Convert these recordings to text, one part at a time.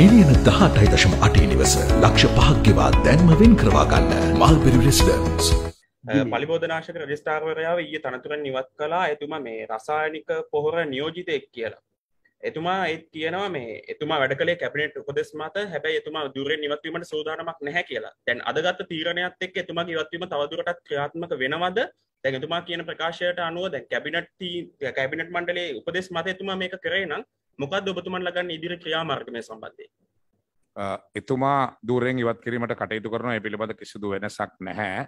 මිලියන දහටයි දශම අටේ නිවස ලක්ෂ පහක්ගෙවා දැන්ම වෙන් කරවාගන්න මල්පෙරි රෙස්ටර්ස්. පලිබෝධනාශක රජස්ථාවරයාව ඊය තනතුරෙන් නිවත් කලා එතුමා මේ රසායනික පොහොර නියෝජිතයක් කියලා. එතුමා ඒත් කියනවා මේ එතුමා වැඩ කලේ කැපිනට උපදෙස් මත හැබැයි එතුමා දුරෙන් නිවත්වීමට සූදානමක් නැහැ කියලා දැන් අදගත් තීරණයත් එක්ක එතුමාගේ ඉවත්වීම තවදුරටත් ක්‍රියාත්මක වෙනවද දැන් එතුමා කියන ප්‍රකාශයට අනුව දැන් කැබිනට් කැබිනට් මණ්ඩලයේ උපදෙස් මත එතුමා මේක කරේ නම් මොකක්ද ඔබතුමන් ලගන්න ඉදිරි ක්‍රියාමාර්ගය සම්බන්ධයෙන් එතුමා දූරෙන් ඉවත් කිරීමට කටයුතු කරන ඒ පිළිබඳ කිසිදු වෙනසක් නැහැ.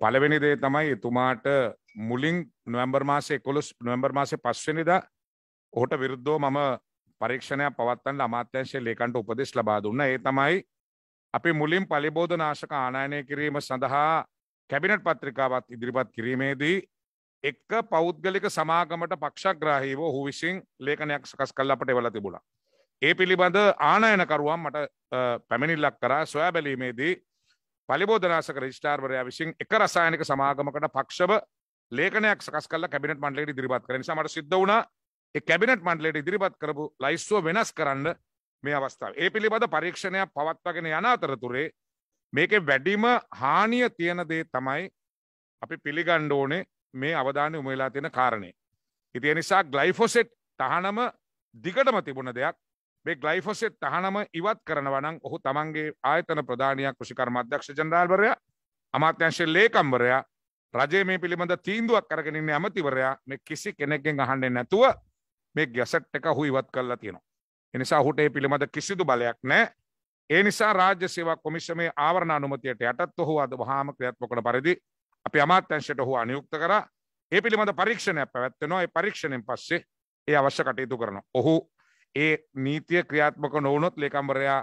පළවෙනි දේ තමයි එතුමාට මුලින් නොවැම්බර් මාසේ 11 නොවැම්බර් මාසේ 5 වෙනිදා ඔහුට විරුද්ධව මම පරීක්ෂණයක් පවත්වන්න අමාත්‍යංශයේ ලේකම්ට උපදෙස් ලබා දුන්නා. ඒ තමයි අපි මුලින් පලිබෝධනාශක ආනයනය කිරීම සඳහා කැබිනට් පත්‍රිකාවත් ඉදිරිපත් කිරීමේදී එක්ක පෞද්ගලික සමාගමට පක්ෂග්‍රාහීව හු විසින් ලේඛනයක් සකස් කල් අපට වෙලා තිබුණා. ඒ පිළිබඳ ආනයනකරුවන් මට පැමිණිල්ලක් කරා සොයා බැලීමේදී පලිබෝධනාසක රජිස්ටාර්වරයා විසින් එක රසායනික සමාගමකට පක්ෂව ලේඛනයක් සකස් කල්ලා කැබිනට් මණ්ඩලයට ඉදිරිපත් කරන නිසා මට සිද්ධ වුණා ඒ කැබිනට් මණ්ඩලයට ඉදිරිපත් කරපු ලයිස්තුව වෙනස් කරන්න මේ අවස්ථාව. ඒ පිළිබඳ පරීක්ෂණයක් පවත්වාගෙන යන අතරතුරේ මේකේ වැඩිම හානිය තියෙන දේ තමයි අපි පිළිගණ්ඩ ඕනේ මේ අවධානය උම වෙලා තියෙන කාරණය. ඉතිය නිසා ග්ලයිෆොසෙට් තහනම දිගටම තිබුණ දෙයක් මේ ග්ලයිෆොසෙට් තහනම ඉවත් කරනවනං ඔහු තමන්ගේ ආයතන ප්‍රධානයක් කෘෂිකර්ම අධ්‍යක්ෂ ජනරාල්වරයා අමාත්‍යංශය ලේකම්වරයා රජය මේ පිළිබඳ තීන්දුවක් කරගෙනන්න ඇමතිවරයා මේ කිසි කෙනෙක්ගෙන් අහන්නෙ නැතුව මේ ගැසට් එක හු ඉවත් කරලා තියෙනවා. එනිසා හුට ඒ පිළිබඳ කිසිදු බලයක් නෑ ඒ නිසා රාජ්‍ය සේවා කොමිෂමේ ආවරණ අනුමතියට යටත් ඔහු අද වහාම ක්‍රියාත්මක කරන පරිදි අපි අමාත්‍යංශයට හෝ අනියුක්ත කර ඒ පිළිබඳ පරීක්ෂණයක් පැවැත්වෙනවා ඒ පරීක්ෂණයෙන් පස්සේ ඒ අවශ්‍ය කටයුතු කරන ඔහු ඒ නීතිය ක්‍රියාත්මක නොවනොත් ලේකම්බරයා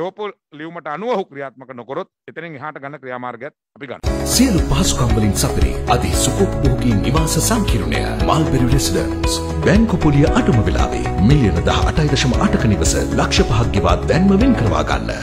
එවපොල් ලියවමට අනුවහු ක්‍රියාත්මක නොකොත් එතනින් හට ගන්න ක්‍රියාමාර්ගත් අපි ගන්න සියලු පහසුකම්වලින් සතරේ අධි සුපපභෝගී නිවාස සංකිරණය මල්බෙරි රෙසිඩන්ස් බැංකුපොලිය අටම වෙලාවේ මිලියන දහ අටයිදශම අටක නිවස ලක්ෂ පහක්්‍යවා දැන්ම වෙන් කරවා ගන්න